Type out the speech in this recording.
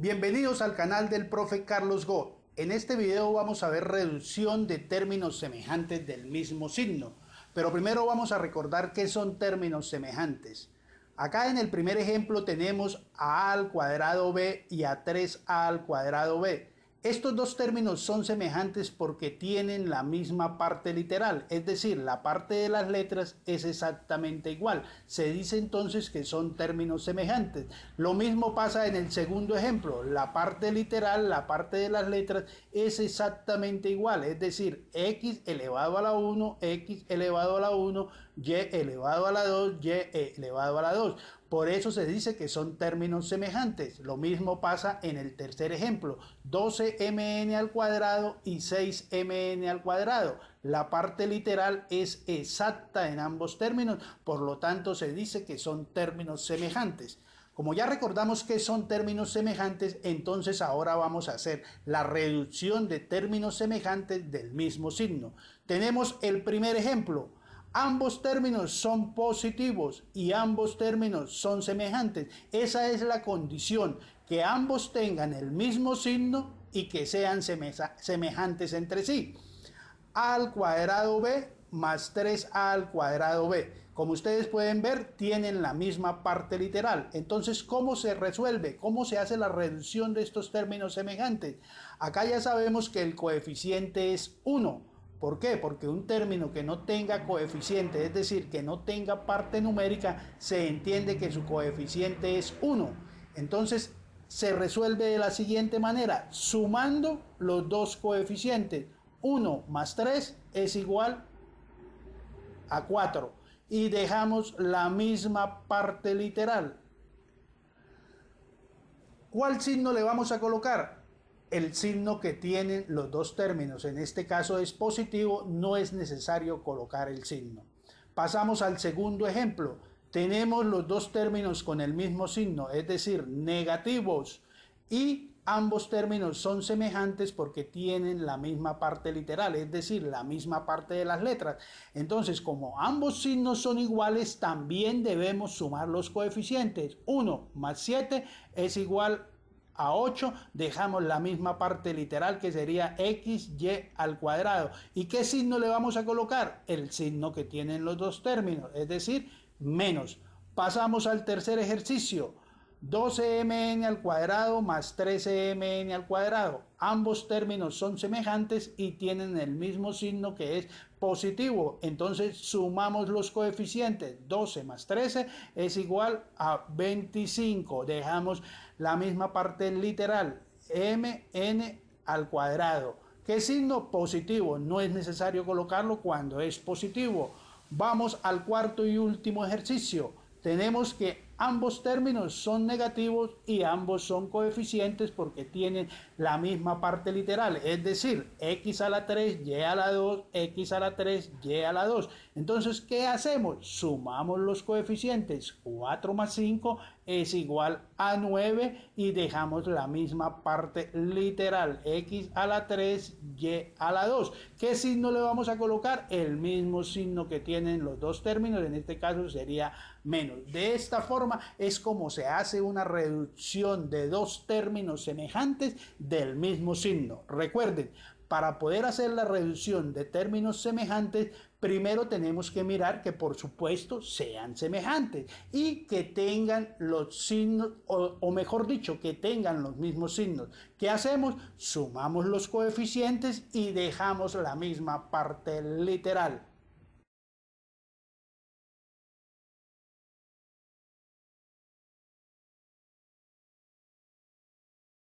Bienvenidos al canal del profe Carlos Go. En este video vamos a ver reducción de términos semejantes del mismo signo. Pero primero vamos a recordar qué son términos semejantes. Acá en el primer ejemplo tenemos a al cuadrado b y a 3a al cuadrado b. Estos dos términos son semejantes porque tienen la misma parte literal, es decir, la parte de las letras es exactamente igual. Se dice entonces que son términos semejantes. Lo mismo pasa en el segundo ejemplo, la parte literal, la parte de las letras es exactamente igual, es decir, x elevado a la 1, x elevado a la 1, y elevado a la 2, y e elevado a la 2. Por eso se dice que son términos semejantes. Lo mismo pasa en el tercer ejemplo. 12mn al cuadrado y 6mn al cuadrado. La parte literal es exacta en ambos términos, por lo tanto se dice que son términos semejantes. Como ya recordamos que son términos semejantes, entonces ahora vamos a hacer la reducción de términos semejantes del mismo signo. Tenemos el primer ejemplo, Ambos términos son positivos y ambos términos son semejantes. Esa es la condición, que ambos tengan el mismo signo y que sean semejantes entre sí. A al cuadrado b más 3a al cuadrado b. Como ustedes pueden ver, tienen la misma parte literal. Entonces, ¿cómo se resuelve? ¿Cómo se hace la reducción de estos términos semejantes? Acá ya sabemos que el coeficiente es 1. ¿Por qué? Porque un término que no tenga coeficiente, es decir, que no tenga parte numérica, se entiende que su coeficiente es 1. Entonces, se resuelve de la siguiente manera, sumando los dos coeficientes. 1 más 3 es igual a 4. Y dejamos la misma parte literal. ¿Cuál signo le vamos a colocar? el signo que tienen los dos términos, en este caso es positivo, no es necesario colocar el signo. Pasamos al segundo ejemplo. Tenemos los dos términos con el mismo signo, es decir, negativos. Y ambos términos son semejantes porque tienen la misma parte literal, es decir, la misma parte de las letras. Entonces, como ambos signos son iguales, también debemos sumar los coeficientes. 1 más 7 es igual a a 8, dejamos la misma parte literal que sería x, y al cuadrado. ¿Y qué signo le vamos a colocar? El signo que tienen los dos términos, es decir, menos. Pasamos al tercer ejercicio 12mn al cuadrado más 13mn e al cuadrado. Ambos términos son semejantes y tienen el mismo signo que es positivo. Entonces sumamos los coeficientes. 12 más 13 es igual a 25. Dejamos la misma parte literal. mn al cuadrado. ¿Qué signo? Positivo. No es necesario colocarlo cuando es positivo. Vamos al cuarto y último ejercicio. Tenemos que Ambos términos son negativos y ambos son coeficientes porque tienen la misma parte literal, es decir, x a la 3, y a la 2, x a la 3, y a la 2. Entonces, ¿qué hacemos? Sumamos los coeficientes, 4 más 5 es igual a 9 y dejamos la misma parte literal, x a la 3, y a la 2. ¿Qué signo le vamos a colocar? El mismo signo que tienen los dos términos, en este caso sería menos. De esta forma, es como se hace una reducción de dos términos semejantes del mismo signo. Recuerden, para poder hacer la reducción de términos semejantes, primero tenemos que mirar que por supuesto sean semejantes y que tengan los signos, o, o, mejor dicho, que tengan los mismos signos. ¿Qué hacemos? Sumamos los coeficientes y dejamos la misma parte literal.